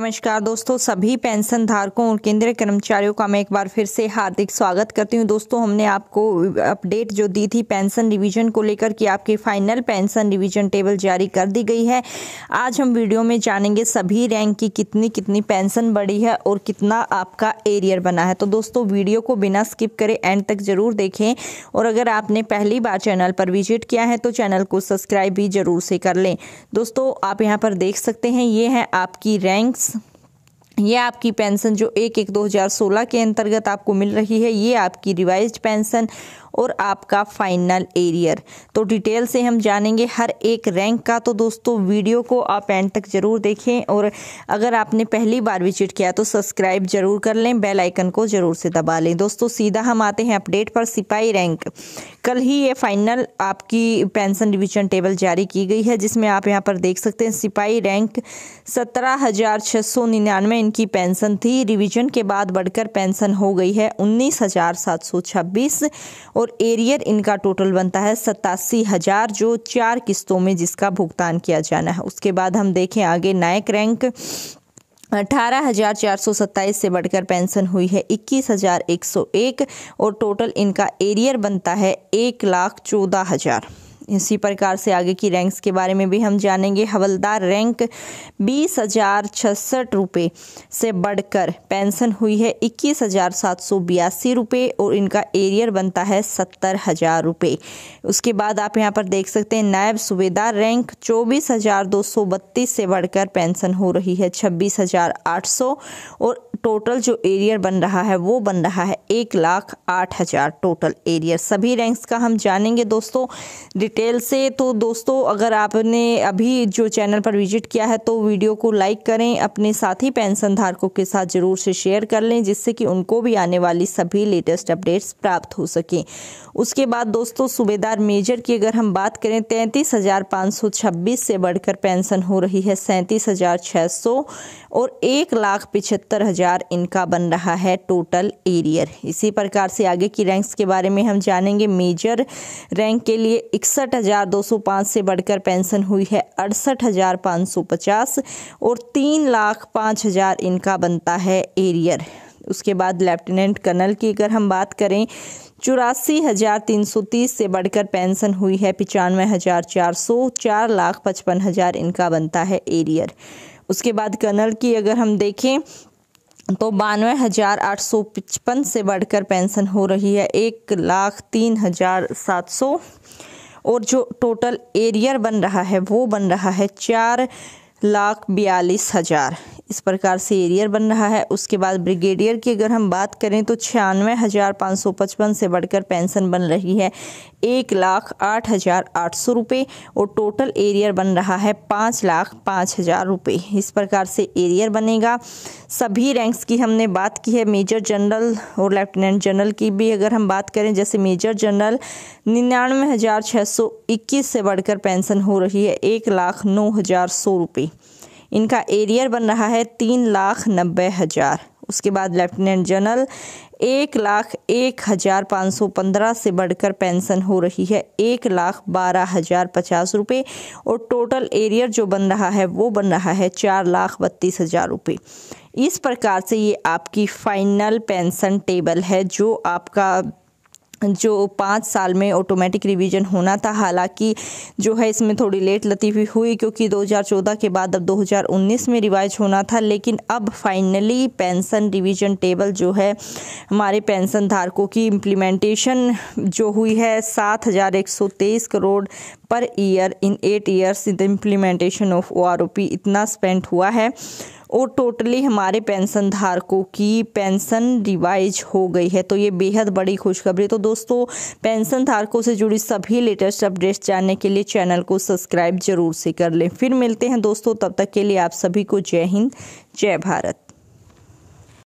नमस्कार दोस्तों सभी पेंशन धारकों और केंद्रीय कर्मचारियों का मैं एक बार फिर से हार्दिक स्वागत करती हूं दोस्तों हमने आपको अपडेट जो दी थी पेंशन रिवीजन को लेकर कि आपकी फाइनल पेंशन रिवीजन टेबल जारी कर दी गई है आज हम वीडियो में जानेंगे सभी रैंक की कितनी कितनी पेंशन बढ़ी है और कितना आपका एरियर बना है तो दोस्तों वीडियो को बिना स्किप करे एंड तक ज़रूर देखें और अगर आपने पहली बार चैनल पर विजिट किया है तो चैनल को सब्सक्राइब भी ज़रूर से कर लें दोस्तों आप यहाँ पर देख सकते हैं ये है आपकी रैंक्स ये आपकी पेंशन जो एक एक दो हज़ार सोलह के अंतर्गत आपको मिल रही है ये आपकी रिवाइज पेंशन और आपका फाइनल एरियर तो डिटेल से हम जानेंगे हर एक रैंक का तो दोस्तों वीडियो को आप एंड तक ज़रूर देखें और अगर आपने पहली बार विजिट किया तो सब्सक्राइब जरूर कर लें बेल आइकन को ज़रूर से दबा लें दोस्तों सीधा हम आते हैं अपडेट पर सिपाही रैंक कल ही ये फाइनल आपकी पेंशन डिविजन टेबल जारी की गई है जिसमें आप यहाँ पर देख सकते हैं सिपाही रैंक सत्रह हज़ार छः सौ निन्यानवे इनकी पेंशन थी रिविजन के बाद बढ़कर पेंशन हो गई है उन्नीस हज़ार सात सौ छब्बीस और एरियर इनका टोटल बनता है सतासी हज़ार जो चार किस्तों में जिसका भुगतान किया जाना है उसके बाद हम देखें आगे नायक रैंक अठारह हज़ार चार सौ सत्ताईस से बढ़कर पेंशन हुई है इक्कीस हज़ार एक सौ एक और टोटल इनका एरियर बनता है एक लाख चौदह हज़ार इसी प्रकार से आगे की रैंक्स के बारे में भी हम जानेंगे हवलदार रैंक बीस हजार छसठ रुपये से बढ़कर पेंशन हुई है इक्कीस हजार सात सौ बयासी रुपये और इनका एरियर बनता है सत्तर हजार रुपये उसके बाद आप यहाँ पर देख सकते हैं नायब सूबेदार रैंक चौबीस हजार दो सौ बत्तीस से बढ़कर पेंशन हो रही है छब्बीस हजार आठ सौ और टोटल जो एरियर बन रहा है वो बन रहा है एक लाख आठ हजार टोटल एरियर सभी रैंक्स का हम जानेंगे दोस्तों डिटेल डिटेल से तो दोस्तों अगर आपने अभी जो चैनल पर विजिट किया है तो वीडियो को लाइक करें अपने साथी पेंशन धारकों के साथ ज़रूर से शेयर कर लें जिससे कि उनको भी आने वाली सभी लेटेस्ट अपडेट्स प्राप्त हो सकें उसके बाद दोस्तों सूबेदार मेजर की अगर हम बात करें तैंतीस हज़ार पाँच सौ छब्बीस से बढ़कर पेंशन हो रही है सैंतीस हज़ार छः सौ और एक लाख पिछहत्तर हज़ार इनका बन रहा है टोटल एरियर इसी प्रकार से आगे की रैंक्स के बारे में हम जानेंगे मेजर रैंक के लिए इकसठ इकसठ हजार दो सौ पाँच से बढ़कर पेंशन हुई है अड़सठ हजार पाँच सौ पचास और तीन लाख पाँच हजार इनका बनता है एरियर उसके बाद लेफ्टिनेंट कर्नल की अगर हम बात करें चौरासी हज़ार तीन सौ तीस से बढ़कर पेंशन हुई है पचानवे हज़ार चार सौ चार लाख पचपन हज़ार इनका बनता है एरियर उसके बाद कर्नल की अगर हम देखें तो बानवे हज़ार आठ सौ पचपन से बढ़कर पेंशन हो रही है एक लाख तीन हज़ार सात सौ और जो टोटल एरियर बन रहा है वो बन रहा है चार लाख बयालीस हज़ार इस प्रकार से एरियर बन रहा है उसके बाद ब्रिगेडियर की अगर हम बात करें तो छियानवे हज़ार पाँच सौ पचपन से बढ़कर पेंशन बन रही है एक लाख आठ हज़ार आठ सौ रुपये और टोटल एरियर बन रहा है पाँच लाख पाँच हज़ार रुपये इस प्रकार से एरियर बनेगा सभी रैंक्स की हमने बात की है मेजर जनरल और लेफ्टिनेंट जनरल की भी अगर हम बात करें जैसे मेजर जनरल निन्यानवे हज़ार छः सौ इक्कीस से बढ़कर पेंशन हो रही है एक लाख नौ हज़ार सौ रुपये इनका एरियर बन रहा है तीन लाख नब्बे हज़ार उसके बाद लेफ्टिनेंट जनरल एक लाख एक हज़ार पाँच सौ पंद्रह से बढ़कर पेंशन हो रही है एक लाख बारह हज़ार पचास रुपये और टोटल एरियर जो बन रहा है वो बन रहा है चार लाख बत्तीस हज़ार रुपये इस प्रकार से ये आपकी फ़ाइनल पेंशन टेबल है जो आपका जो पाँच साल में ऑटोमेटिक रिवीजन होना था हालांकि जो है इसमें थोड़ी लेट लतीफ़ी हुई क्योंकि 2014 के बाद अब 2019 में रिवाइज होना था लेकिन अब फाइनली पेंशन रिवीजन टेबल जो है हमारे पेंशन धारकों की इम्प्लीमेंटेशन जो हुई है सात हज़ार एक सौ तेईस crore per year in eight years the implementation of O R O P इतना स्पेंट हुआ है और टोटली हमारे पेंशन धारकों की पेंशन रिवाइज हो गई है तो ये बेहद बड़ी खुशखबरी तो दोस्तों पेंशन धारकों से जुड़ी सभी लेटेस्ट अपडेट्स जानने के लिए चैनल को सब्सक्राइब जरूर से कर लें फिर मिलते हैं दोस्तों तब तक के लिए आप सभी को जय हिंद जय भारत